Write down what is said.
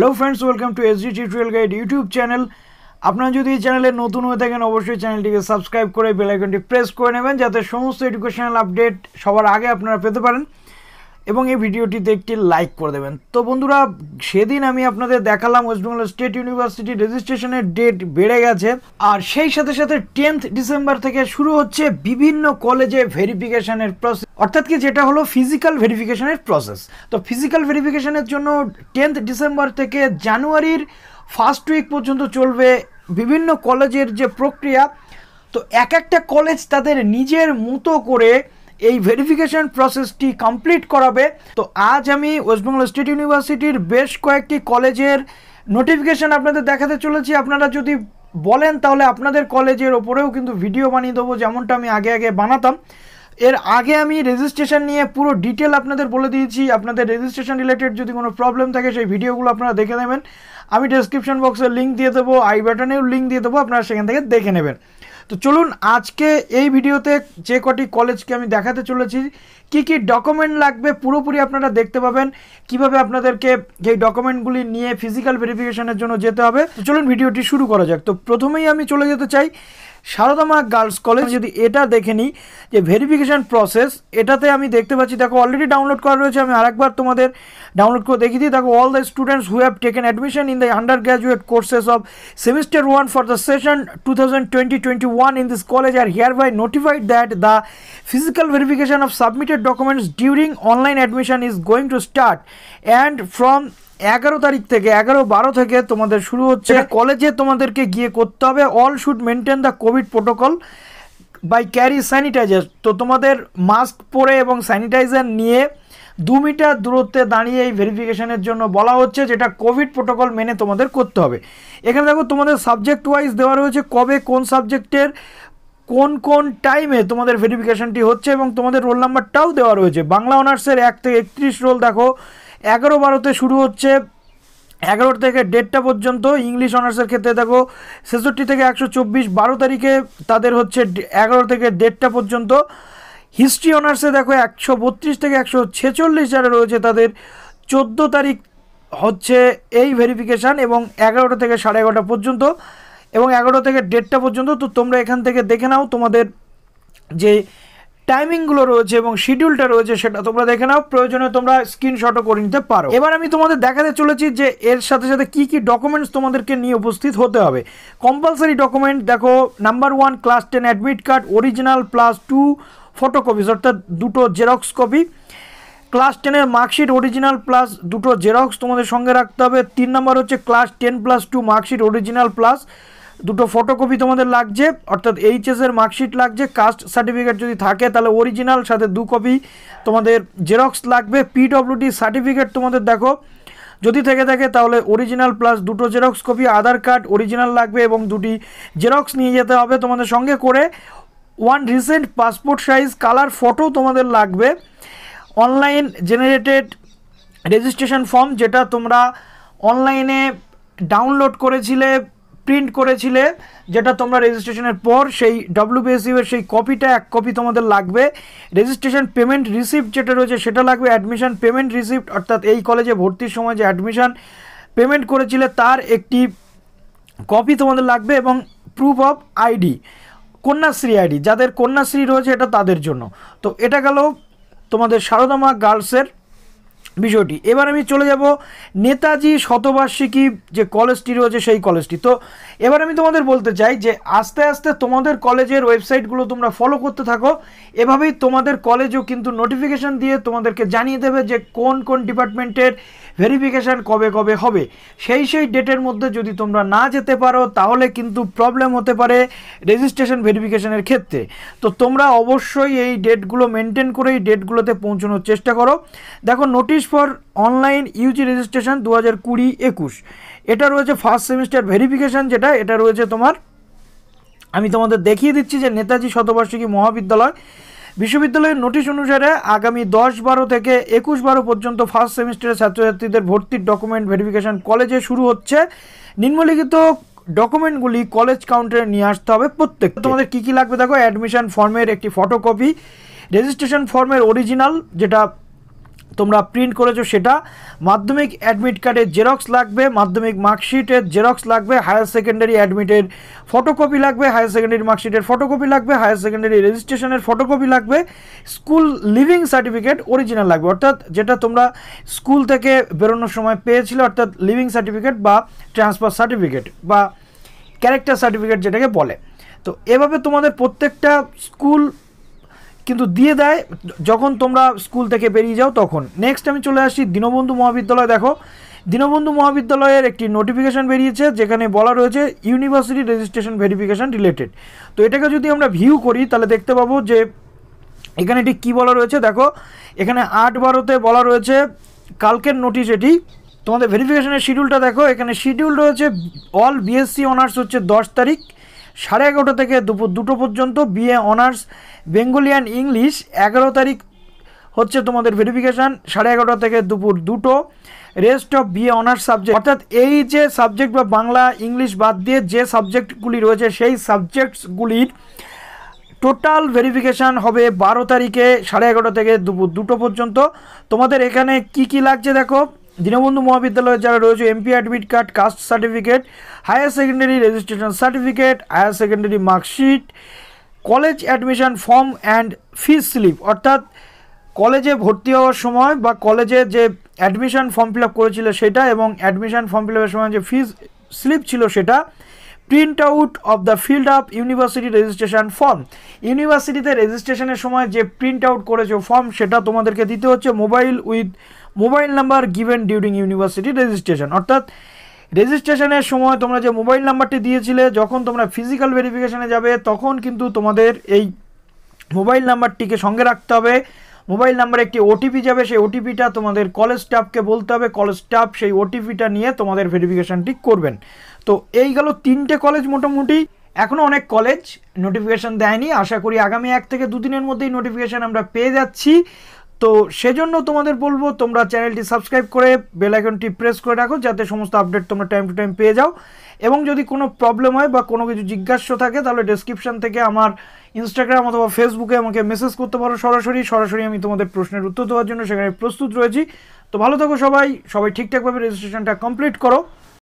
Hello friends welcome to S G tutorial guide YouTube channel আপনারা যদি এই চ্যানেলে নতুন হয়ে থাকেন অবশ্যই চ্যানেলটিকে সাবস্ক্রাইব করে বেলাইকনটি প্রেস করে নেবেন যাতে সমস্ত এডুকেশনাল আপডেট সবার আগে আপনারা পেতে পারেন এবং এই ভিডিওটিতে একটি লাইক করে দেবেন তো বন্ধুরা সেদিন আমি আপনাদের দেখালাম বেঙ্গল স্টেট ইউনিভার্সিটি রেজিস্ট্রেশনের ডেট বেড়ে গেছে আর সেই সাথে সাথে টেন্থ ডিসেম্বর থেকে শুরু হচ্ছে বিভিন্ন কলেজে ভেরিফিকেশনের প্রসেস অর্থাৎ কি যেটা হলো ফিজিক্যাল ভেরিফিকেশনের প্রসেস তো ফিজিক্যাল ভেরিফিকেশনের জন্য টেন্থ ডিসেম্বর থেকে জানুয়ারির ফার্স্ট উইক পর্যন্ত চলবে বিভিন্ন কলেজের যে প্রক্রিয়া তো এক একটা কলেজ তাদের নিজের মতো করে এই ভেরিফিকেশন প্রসেসটি কমপ্লিট করাবে তো আজ আমি ওয়েস্টবেঙ্গল স্টেট ইউনিভার্সিটির বেশ কয়েকটি কলেজের নোটিফিকেশান আপনাদের দেখাতে চলেছি আপনারা যদি বলেন তাহলে আপনাদের কলেজের ওপরেও কিন্তু ভিডিও বানিয়ে দেবো যেমনটা আমি আগে আগে বানাতাম এর আগে আমি রেজিস্ট্রেশন নিয়ে পুরো ডিটেল আপনাদের বলে দিয়েছি আপনাদের রেজিস্ট্রেশন রিলেটেড যদি কোনো প্রবলেম থাকে সেই ভিডিওগুলো আপনারা দেখে নেবেন আমি ডেসক্রিপশন বক্সে লিঙ্ক দিয়ে দেবো আই বাটনেও লিঙ্ক দিয়ে দেবো আপনারা সেখান থেকে দেখে নেবেন তো চলুন আজকে এই ভিডিওতে যে কটি কলেজকে আমি দেখাতে চলেছি কি কি ডকুমেন্ট লাগবে পুরোপুরি আপনারা দেখতে পাবেন কিভাবে আপনাদেরকে এই ডকুমেন্টগুলি নিয়ে ফিজিক্যাল ভেরিফিকেশনের জন্য যেতে হবে তো চলুন ভিডিওটি শুরু করা যাক তো প্রথমেই আমি চলে যেতে চাই শারদামা গার্লস কলেজ হ্যাঁ। যদি এটা দেখে নিই যে ভেরিফিকেশান প্রসেস এটাতে আমি দেখতে পাচ্ছি দেখো অলরেডি ডাউনলোড করা রয়েছে আমি আরেকবার তোমাদের ডাউনলোড করে দেখিয়ে দিই দেখো all the students who have taken admission in the undergraduate courses of semester one for the session two thousand twenty twenty one in this college are hereby notified that the physical verification of submitted documents during online admission is going to start and from এগারো তারিখ থেকে এগারো বারো থেকে তোমাদের শুরু হচ্ছে কলেজে তোমাদেরকে গিয়ে করতে হবে all should maintain the covid protocol by carry sanitiser তো তোমাদের মাস্ক পরে এবং স্যানিটাইজার নিয়ে দু মিটার দূরত্বে দাঁড়িয়ে এই ভেরিফিকেশানের জন্য বলা হচ্ছে যেটা কোভিড প্রোটোকল মেনে তোমাদের করতে হবে এখানে দেখো তোমাদের সাবজেক্ট ওয়াইজ দেওয়া রয়েছে কবে কোন সাবজেক্টের কোন কোন টাইমে তোমাদের ভেরিফিকেশানটি হচ্ছে এবং তোমাদের রোল নাম্বারটাও দেওয়া রয়েছে বাংলা অনার্সের এক থেকে একত্রিশ রোল দেখো এগারো বারোতে শুরু হচ্ছে এগারো থেকে দেড়টা পর্যন্ত ইংলিশ অনার্সের ক্ষেত্রে দেখো ছেষট্টি থেকে একশো চব্বিশ বারো তারিখে তাদের হচ্ছে এগারো থেকে দেড়টা পর্যন্ত হিস্ট্রি অনার্সে দেখো একশো বত্রিশ থেকে একশো ছেচল্লিশ যারা রয়েছে তাদের চোদ্দো তারিখ হচ্ছে এই ভেরিফিকেশান এবং এগারোটা থেকে সাড়ে এগারোটা পর্যন্ত এবং এগারো থেকে দেড়টা পর্যন্ত তো তোমরা এখান থেকে দেখে নাও তোমাদের যে টাইমিংগুলো রয়েছে এবং শিডিউলটা রয়েছে সেটা তোমরা দেখে নাও প্রয়োজনে তোমরা স্ক্রিনশটও করে নিতে পারো এবার আমি তোমাদের দেখাতে চলেছি যে এর সাথে সাথে কি কি ডকুমেন্টস তোমাদেরকে নিয়ে উপস্থিত হতে হবে কম্পালসারি ডকুমেন্ট দেখো number one class ten admit card original plus two photocopies অর্থাৎ দুটো জেরক্স কপি ক্লাস টেনের মার্কশিট অরিজিনাল প্লাস দুটো জেরক্স তোমাদের সঙ্গে রাখতে হবে তিন নম্বর হচ্ছে class ten plus two marksheet original plus দুটো ফটোকপি তোমাদের লাগছে অর্থাৎ এইচএসের মার্কশিট লাগছে কাস্ট সার্টিফিকেট যদি থাকে তাহলে অরিজিনাল সাথে দু কপি তোমাদের জেরক্স লাগবে পিডব্লিউডি সার্টিফিকেট তোমাদের দেখো যদি থেকে থাকে তাহলে অরিজিনাল প্লাস দুটো xerox copy Aadhaar card original লাগবে এবং দুটি জেরক্স নিয়ে যেতে হবে তোমাদের সঙ্গে করে one recent passport size colour photo তোমাদের লাগবে অনলাইন জেনারেটেড রেজিস্ট্রেশন ফর্ম যেটা তোমরা অনলাইনে ডাউনলোড করেছিলে প্রিন্ট করেছিলে যেটা তোমরা রেজিস্ট্রেশনের পর সেই এর সেই কপিটা এক কপি তোমাদের লাগবে রেজিস্ট্রেশন পেমেন্ট রিসিপ্ট যেটা রয়েছে সেটা লাগবে অ্যাডমিশন পেমেন্ট রিসিপ্ট অর্থাৎ এই কলেজে ভর্তির সময় যে অ্যাডমিশন পেমেন্ট করেছিলে তার একটি কপি তোমাদের লাগবে এবং proof of ID Kanyashree ID যাদের কন্যাশ্রী রয়েছে এটা তাদের জন্য তো এটা গেল তোমাদের সারদামা গার্লসের বিষয়টি এবার আমি চলে যাব নেতাজি শতবার্ষিকী যে কলেজটি রয়েছে সেই কলেজটি তো এবার আমি তোমাদের বলতে চাই যে আস্তে আস্তে তোমাদের কলেজের ওয়েবসাইটগুলো তোমরা ফলো করতে থাকো এভাবেই তোমাদের কলেজও কিন্তু নোটিফিকেশান দিয়ে তোমাদেরকে জানিয়ে দেবে যে কোন কোন ডিপার্টমেন্টের ভেরিফিকেশান কবে কবে হবে সেই সেই ডেটের মধ্যে যদি তোমরা না যেতে পারো তাহলে কিন্তু প্রবলেম হতে পারে রেজিস্ট্রেশন ভেরিফিকেশানের ক্ষেত্রে তো তোমরা অবশ্যই এই ডেটগুলো মেনটেন করে এই ডেটগুলোতে পৌঁছানোর চেষ্টা করো দেখো notice for online UG registration দু হাজার কুড়ি একুশ এটা রয়েছে ফার্স্ট সেমিস্টার ভেরিফিকেশান যেটা এটা রয়েছে তোমার আমি তোমাদের দেখিয়ে দিচ্ছি যে নেতাজি শতবার্ষিকী মহাবিদ্যালয় বিশ্ববিদ্যালয়ের নোটিশ অনুসারে আগামী দশ বারো থেকে একুশ বারো পর্যন্ত ফার্স্ট সেমিস্টারের ছাত্রছাত্রীদের ভর্তির ডকুমেন্ট ভেরিফিকেশন কলেজে শুরু হচ্ছে নিম্নলিখিত ডকুমেন্টগুলি কলেজ কাউন্টারে নিয়ে আসতে হবে প্রত্যেক তোমাদের কী কী লাগবে দেখো অ্যাডমিশন ফর্মের একটি ফটোকপি রেজিস্ট্রেশন ফর্মের অরিজিনাল যেটা তোমরা প্রিন্ট করেছো সেটা মাধ্যমিক অ্যাডমিট কার্ডের জেরক্স লাগবে মাধ্যমিক মার্কশিটের জেরক্স লাগবে হায়ার সেকেন্ডারি অ্যাডমিটের ফটোকপি লাগবে হায়ার সেকেন্ডারি মার্কশিটের ফটোকপি লাগবে হায়ার সেকেন্ডারি রেজিস্ট্রেশনের ফটোকপি লাগবে স্কুল লিভিং সার্টিফিকেট অরিজিনাল লাগবে অর্থাৎ যেটা তোমরা স্কুল থেকে বেরোনোর সময় পেয়েছিলে অর্থাৎ লিভিং সার্টিফিকেট বা ট্রান্সফার সার্টিফিকেট বা ক্যারেক্টার সার্টিফিকেট যেটাকে বলে তো এভাবে তোমাদের প্রত্যেকটা স্কুল কিন্তু দিয়ে দেয় যখন তোমরা স্কুল থেকে বেরিয়ে যাও তখন নেক্সট আমি চলে আসি দীনবন্ধু মহাবিদ্যালয় দেখো দীনবন্ধু মহাবিদ্যালয়ের একটি নোটিফিকেশান বেরিয়েছে যেখানে বলা রয়েছে ইউনিভার্সিটি রেজিস্ট্রেশন ভেরিফিকেশান রিলেটেড তো এটাকে যদি আমরা ভিউ করি তাহলে দেখতে পাবো যে এখানে এটি কী বলা রয়েছে দেখো এখানে আট বারোতে বলা রয়েছে কালকের নোটিশ এটি তোমাদের ভেরিফিকেশনের শিডিউলটা দেখো এখানে শিডিউল রয়েছে অল বিএসসি অনার্স হচ্ছে দশ তারিখ সাড়ে এগারোটা থেকে দুপুর দুটো পর্যন্ত BA honours Bengali and English এগারো তারিখ হচ্ছে তোমাদের ভেরিফিকেশান সাড়ে এগারোটা থেকে দুপুর দুটো rest of BA honours subject অর্থাৎ এই যে সাবজেক্ট বা বাংলা ইংলিশ বাদ দিয়ে যে সাবজেক্টগুলি রয়েছে সেই সাবজেক্টসগুলির টোটাল ভেরিফিকেশান হবে বারো তারিখে সাড়ে এগারোটা থেকে দুপুর দুটো পর্যন্ত তোমাদের এখানে কি কি লাগছে দেখো দীনবন্ধু মহাবিদ্যালয়ে যারা রয়েছে MP admit card caste certificate higher secondary registration certificate higher secondary marksheet college admission form and fees slip অর্থাৎ কলেজে ভর্তি হওয়ার সময় বা কলেজে যে অ্যাডমিশন ফর্ম ফিল আপ করেছিল সেটা এবং অ্যাডমিশন ফর্ম ফিল আপের সময় যে ফিস স্লিপ ছিল সেটা print out of the filled up university registration form ইউনিভার্সিটিতে রেজিস্ট্রেশনের সময় যে প্রিন্ট আউট করেছে ফর্ম সেটা তোমাদেরকে দিতে হচ্ছে mobile with mobile number given during university registration অর্থাৎ রেজিস্ট্রেশনের সময় তোমরা যে মোবাইল নাম্বারটি দিয়েছিলে যখন তোমরা ফিজিক্যাল ভেরিফিকেশানে যাবে তখন কিন্তু তোমাদের এই মোবাইল নাম্বারটিকে সঙ্গে রাখতে হবে মোবাইল নাম্বারে একটি ওটিপি যাবে সেই ওটিপিটা তোমাদের কলেজ স্টাফকে বলতে হবে কলেজ স্টাফ সেই ওটিপিটা নিয়ে তোমাদের ভেরিফিকেশানটি করবেন তো এই গেল তিনটে কলেজ মোটামুটি এখনও অনেক কলেজ নোটিফিকেশান দেয়নি আশা করি আগামী এক থেকে দুদিনের মধ্যেই নোটিফিকেশান আমরা পেয়ে যাচ্ছি তো সেজন্য তোমাদের বলবো তোমরা চ্যানেলটি সাবস্ক্রাইব করে বেল আইকনটি প্রেস করে রাখো যাতে সমস্ত আপডেট তোমরা টাইম টু টাইম পেয়ে যাও এবং যদি কোনো প্রবলেম হয় বা কোনো কিছু জিজ্ঞাস্য থাকে তাহলে ডেসক্রিপশন থেকে আমার ইনস্টাগ্রাম অথবা ফেসবুকে আমাকে মেসেজ করতে পারো সরাসরি সরাসরি আমি তোমাদের প্রশ্নের উত্তর দেওয়ার জন্য সেখানে প্রস্তুত রয়েছি তো ভালো থাকো সবাই সবাই ঠিকঠাকভাবে রেজিস্ট্রেশনটা কমপ্লিট করো